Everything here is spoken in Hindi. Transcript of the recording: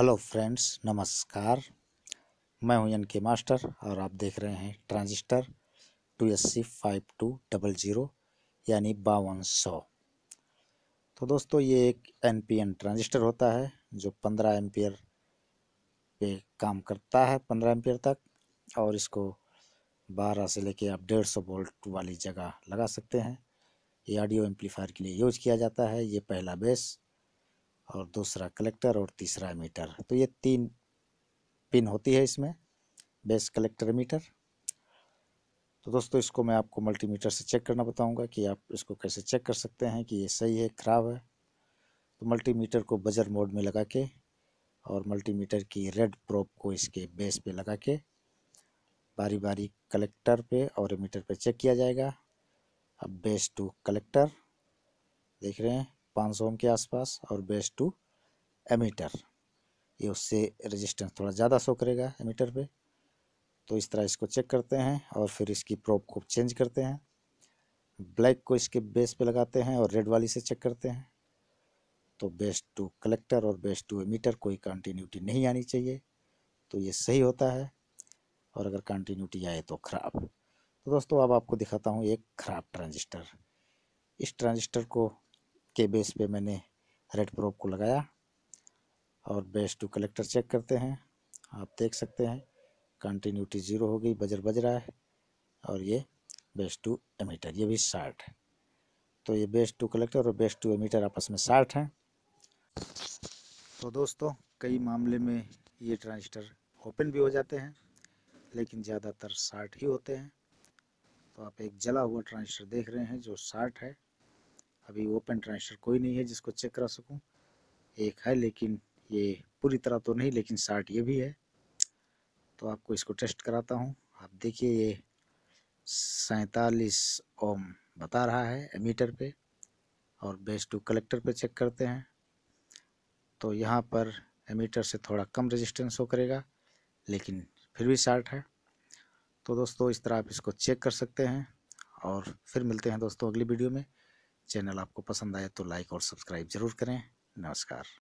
हेलो फ्रेंड्स नमस्कार मैं हूं एन के मास्टर और आप देख रहे हैं transistor two S C five two double zero यानी बावन सौ तो दोस्तों ये एक एन पी एन ट्रांजिस्टर होता है जो पंद्रह एम्पियर पे काम करता है पंद्रह एमपियर तक और इसको बारह से लेके आप डेढ़ सौ वोल्ट वाली जगह लगा सकते हैं ये ऑडियो एम्पलीफायर के लिए यूज किया जाता है ये पहला बेस और दूसरा कलेक्टर और तीसरा मीटर तो ये तीन पिन होती है इसमें बेस कलेक्टर मीटर तो दोस्तों इसको मैं आपको मल्टीमीटर से चेक करना बताऊंगा कि आप इसको कैसे चेक कर सकते हैं कि ये सही है ख़राब है तो मल्टीमीटर को बजर मोड में लगा के और मल्टीमीटर की रेड प्रोप को इसके बेस पे लगा के बारी बारी कलेक्टर पे और मीटर पे चेक किया जाएगा अब बेस टू कलेक्टर देख रहे हैं पाँच ओम के आसपास और बेस टू एमीटर ये उससे रेजिस्टेंस थोड़ा ज़्यादा शो करेगा एमीटर पे तो इस तरह इसको चेक करते हैं और फिर इसकी प्रोब को चेंज करते हैं ब्लैक को इसके बेस पे लगाते हैं और रेड वाली से चेक करते हैं तो बेस टू कलेक्टर और बेस टू एमीटर कोई कंटिन्यूटी नहीं आनी चाहिए तो ये सही होता है और अगर कंटिन्यूटी आए तो ख़राब तो दोस्तों अब आपको दिखाता हूँ एक ख़राब ट्रांजिस्टर इस ट्रांजिस्टर को के बेस पे मैंने रेड प्रोप को लगाया और बेस टू कलेक्टर चेक करते हैं आप देख सकते हैं कंटिन्यूटी ज़ीरो हो गई बजर बज रहा है और ये बेस टू एमीटर ये भी साठ है तो ये बेस टू कलेक्टर और बेस टू एमीटर आपस में साठ हैं तो दोस्तों कई मामले में ये ट्रांजिस्टर ओपन भी हो जाते हैं लेकिन ज़्यादातर साठ ही होते हैं तो आप एक जला हुआ ट्रांजिस्टर देख रहे हैं जो साठ है अभी ओपन ट्रांसफर कोई नहीं है जिसको चेक करा सकूं एक है लेकिन ये पूरी तरह तो नहीं लेकिन शार्ट ये भी है तो आपको इसको टेस्ट कराता हूँ आप देखिए ये सैतालीस ओम बता रहा है एमीटर पे और बेस टू कलेक्टर पे चेक करते हैं तो यहाँ पर एमीटर से थोड़ा कम रेजिस्टेंस हो करेगा लेकिन फिर भी शार्ट है तो दोस्तों इस तरह आप इसको चेक कर सकते हैं और फिर मिलते हैं दोस्तों अगली वीडियो में चैनल आपको पसंद आए तो लाइक और सब्सक्राइब जरूर करें नमस्कार